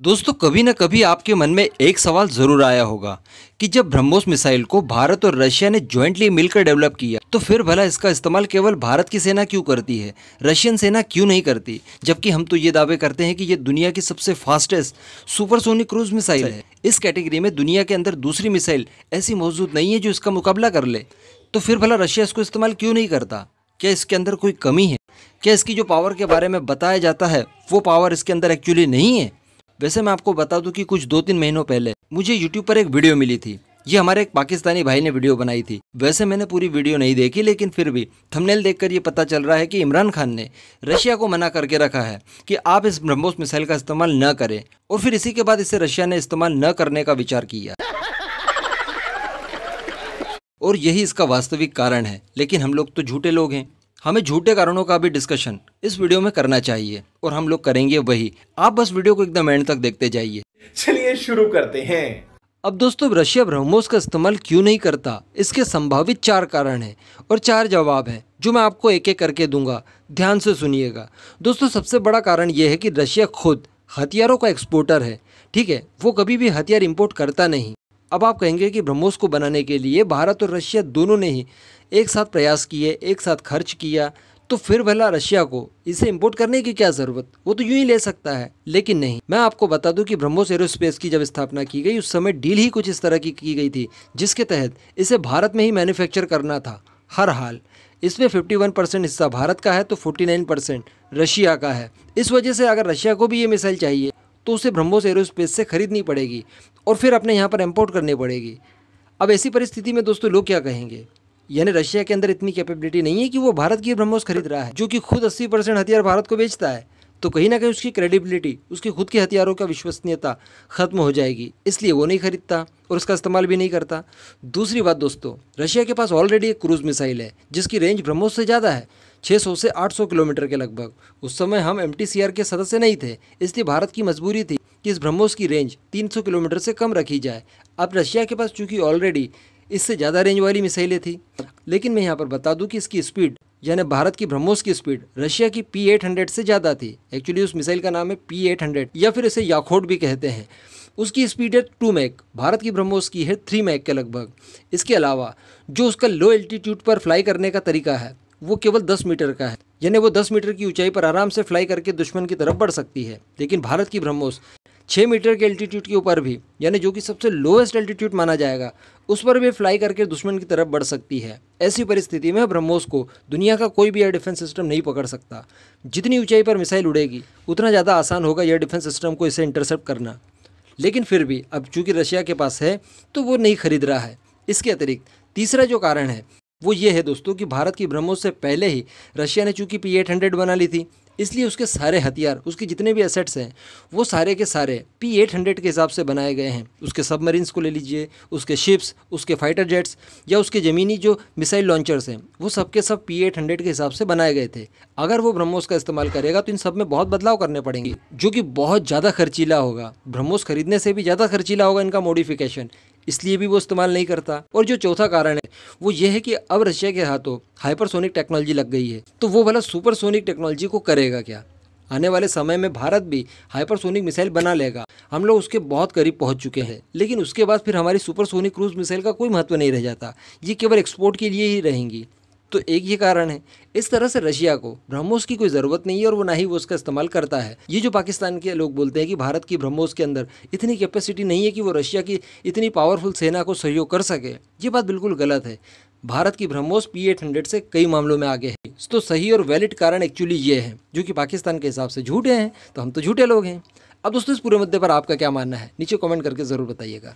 दोस्तों कभी ना कभी आपके मन में एक सवाल जरूर आया होगा कि जब ब्रह्मोस मिसाइल को भारत और रशिया ने ज्वाइंटली मिलकर डेवलप किया तो फिर भला इसका इस्तेमाल केवल भारत की सेना क्यों करती है रशियन सेना क्यों नहीं करती जबकि हम तो ये दावे करते हैं कि ये दुनिया की सबसे फास्टेस्ट सुपरसोनिक क्रूज मिसाइल है इस कैटेगरी में दुनिया के अंदर दूसरी मिसाइल ऐसी मौजूद नहीं है जो इसका मुकाबला कर ले तो फिर भला रशिया इसको इस्तेमाल क्यों नहीं करता क्या इसके अंदर कोई कमी है क्या इसकी जो पावर के बारे में बताया जाता है वो पावर इसके अंदर एक्चुअली नहीं है वैसे मैं आपको बता दूं कि कुछ दो तीन महीनों पहले मुझे यूट्यूब पर एक वीडियो मिली थी ये हमारे एक पाकिस्तानी भाई ने वीडियो बनाई थी वैसे मैंने पूरी वीडियो नहीं देखी लेकिन फिर भी थंबनेल देखकर ये पता चल रहा है कि इमरान खान ने रशिया को मना करके रखा है कि आप इस ब्रह्मोस मिसाइल का इस्तेमाल न करें और फिर इसी के बाद इसे रशिया ने इस्तेमाल न करने का विचार किया और यही इसका वास्तविक कारण है लेकिन हम लोग तो झूठे लोग हैं हमें झूठे कारणों का भी डिस्कशन इस वीडियो में करना चाहिए और हम लोग करेंगे वही आप बस वीडियो को एकदम एंड तक देखते जाइए चलिए शुरू करते हैं अब दोस्तों रशिया ब्रह्मोस का इस्तेमाल क्यों नहीं करता इसके संभावित चार कारण हैं और चार जवाब हैं जो मैं आपको एक एक करके दूंगा ध्यान से सुनिएगा दोस्तों सबसे बड़ा कारण यह है कि रशिया खुद हथियारों का एक्सपोर्टर है ठीक है वो कभी भी हथियार इंपोर्ट करता नहीं अब आप कहेंगे कि ब्रह्मोस को बनाने के लिए भारत और रशिया दोनों ने ही एक साथ प्रयास किए एक साथ खर्च किया तो फिर भला रशिया को इसे इंपोर्ट करने की क्या ज़रूरत वो तो यूं ही ले सकता है लेकिन नहीं मैं आपको बता दूं कि ब्रह्मोस एरोस्पेस की जब स्थापना की गई उस समय डील ही कुछ इस तरह की की गई थी जिसके तहत इसे भारत में ही मैन्युफैक्चर करना था हर हाल इसमें वन परसेंट हिस्सा भारत का है तो नाइन परसेंट रशिया का है इस वजह से अगर रशिया को भी ये मिसाइल चाहिए तो उसे ब्रह्मोस एरोस्पेस से ख़रीदनी पड़ेगी और फिर अपने यहाँ पर इम्पोर्ट करनी पड़ेगी अब ऐसी परिस्थिति में दोस्तों लोग क्या कहेंगे यानी रशिया के अंदर इतनी कैपेबिलिटी नहीं है कि वो भारत की ब्रह्मोस खरीद रहा है जो कि खुद अस्सी परसेंट हथियार भारत को बेचता है तो कहीं ना कहीं उसकी क्रेडिबिलिटी उसके खुद के हथियारों का विश्वसनीयता खत्म हो जाएगी इसलिए वो नहीं खरीदता और उसका इस्तेमाल भी नहीं करता दूसरी बात दोस्तों रशिया के पास ऑलरेडी एक क्रूज़ मिसाइल है जिसकी रेंज ब्रह्मोस से ज़्यादा है 600 से 800 किलोमीटर के लगभग उस समय हम एम के सदस्य नहीं थे इसलिए भारत की मजबूरी थी कि इस ब्रह्मोस की रेंज 300 किलोमीटर से कम रखी जाए अब रशिया के पास चूंकि ऑलरेडी इससे ज़्यादा रेंज वाली मिसाइलें थी लेकिन मैं यहाँ पर बता दूँ कि इसकी स्पीड यानी भारत की ब्रह्मोस की स्पीड रशिया की पी हंड्रेड से ज़्यादा थी एक्चुअली उस मिसाइल का नाम है पी हंड्रेड या फिर इसे याखोट भी कहते हैं उसकी स्पीड है टू मैक भारत की ब्रह्मोस की है थ्री मैक के लगभग इसके अलावा जो उसका लो एल्टीट्यूड पर फ्लाई करने का तरीका है वो केवल 10 मीटर का है यानी वो 10 मीटर की ऊंचाई पर आराम से फ्लाई करके दुश्मन की तरफ बढ़ सकती है लेकिन भारत की ब्रह्मोस 6 मीटर के एल्टीट्यूड के ऊपर भी यानी जो कि सबसे लोएस्ट एल्टीट्यूड माना जाएगा उस पर भी फ्लाई करके दुश्मन की तरफ बढ़ सकती है ऐसी परिस्थिति में ब्रह्मोस को दुनिया का कोई भी एयर डिफेंस सिस्टम नहीं पकड़ सकता जितनी ऊंचाई पर मिसाइल उड़ेगी उतना ज़्यादा आसान होगा एयर डिफेंस सिस्टम को इसे इंटरसेप्ट करना लेकिन फिर भी अब चूंकि रशिया के पास है तो वो नहीं खरीद रहा है इसके अतिरिक्त तीसरा जो कारण है वो ये है दोस्तों कि भारत की ब्रह्मोस से पहले ही रशिया ने चूंकि पी एट हंड्रेड बना ली थी इसलिए उसके सारे हथियार उसके जितने भी एसेट्स हैं वो सारे के सारे पी एट हंड्रेड के हिसाब से बनाए गए हैं उसके सबमरीन्स को ले लीजिए उसके शिप्स उसके फाइटर जेट्स या उसके ज़मीनी जो मिसाइल लॉन्चर्स हैं वो सब के सब पी एट हंड्रेड के हिसाब से बनाए गए थे अगर वो ब्रह्मोस का इस्तेमाल करेगा तो इन सब में बहुत बदलाव करने पड़ेंगे जो कि बहुत ज़्यादा खर्चीला होगा ब्रह्मोस खरीदने से भी ज़्यादा खर्चीला होगा इनका मॉडिफिकेशन इसलिए भी वो इस्तेमाल नहीं करता और जो चौथा कारण है वो ये है कि अब रशिया के हाथों हाइपरसोनिक टेक्नोलॉजी लग गई है तो वो भला सुपरसोनिक टेक्नोलॉजी को करेगा क्या आने वाले समय में भारत भी हाइपरसोनिक मिसाइल बना लेगा हम लोग उसके बहुत करीब पहुंच चुके हैं लेकिन उसके बाद फिर हमारी सुपरसोनिक क्रूज मिसाइल का कोई महत्व नहीं रह जाता ये केवल एक्सपोर्ट के लिए ही रहेंगी तो एक ये कारण है इस तरह से रशिया को ब्रह्मोस की कोई ज़रूरत नहीं है और वो ना ही वो उसका इस्तेमाल करता है ये जो पाकिस्तान के लोग बोलते हैं कि भारत की ब्रह्मोस के अंदर इतनी कैपेसिटी नहीं है कि वो रशिया की इतनी पावरफुल सेना को सहयोग कर सके ये बात बिल्कुल गलत है भारत की ब्रह्मोस पी एट हंड्रेड से कई मामलों में आगे है तो सही और वैलिड कारण एक्चुअली ये है जो कि पाकिस्तान के हिसाब से झूठे हैं तो हम तो झूठे लोग हैं अब दोस्तों इस पूरे मुद्दे पर आपका क्या मानना है नीचे कमेंट करके ज़रूर बताइएगा